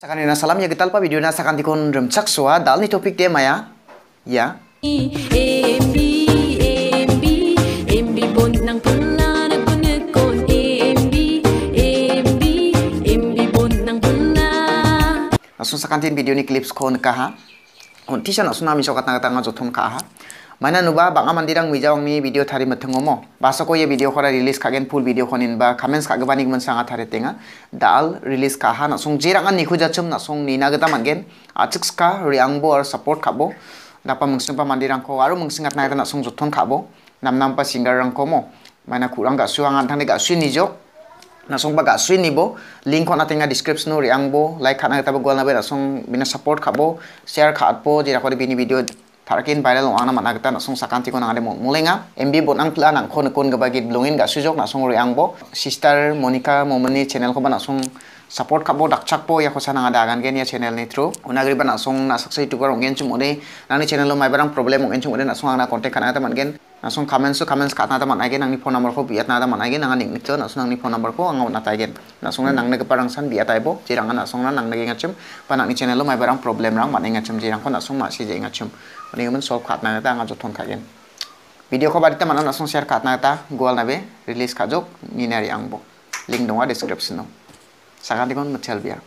Sakani na salam ya kita lupa video na sakanti kon drum cak sua dal ni topik dia maya ya. Langsung sakan video ni clips kon kaha. Kon tisha na sunami sokat nang tanga jothon kaha mana nuba bangga mandirang wijawang mi video tari meteng omo basoko ye video kora rilis kagen pul video konin ba kamen skak gebanik men sangat tari tengah dal rilis kaha na song jirang an niku jachum na song nina geta mangen acik ska riang bo ar support kabo napa mengsung pa mandirang ko aru mengsung at naita na song jotong kabo nam nam pa singgar rang komo mana kurang gak suang an tani ga suin nijo na song ba ga suin nibo link kona tenga description nuri ang bo like kana geta bo gol na be na song bina support kabo share kaat po di bini video tarkin pada long anak mak mana kita nasung sakanti kon nang ade mulenga MB bon nang tla nang kon kon ga bagit blungin ga sujok nasung ri bo sister Monica momeni channel ko ba nasong support dak dakcakpo po ya sana ada agan gen ya channel ni una gri bana song na saksai tukar ongen chum ode nani channel lo mai barang problem ongen chum na song na contact kana ta man gen song comments su comments kat ta man agen nangni phone number ko biat ta man agen ni nik to nasung nangni phone number ko angau na agen gen na ne parang san biat ai bo jirang na song na nang ngat chum pa ni channel lo mai barang problem rang man ngachum jirang ko song ma si je ngat chum ni mun solve kat nata angat jothon gen video ko ta man song share kat ta. goal nabe release nari ang bo link dong a description no sacan de con Chalvia.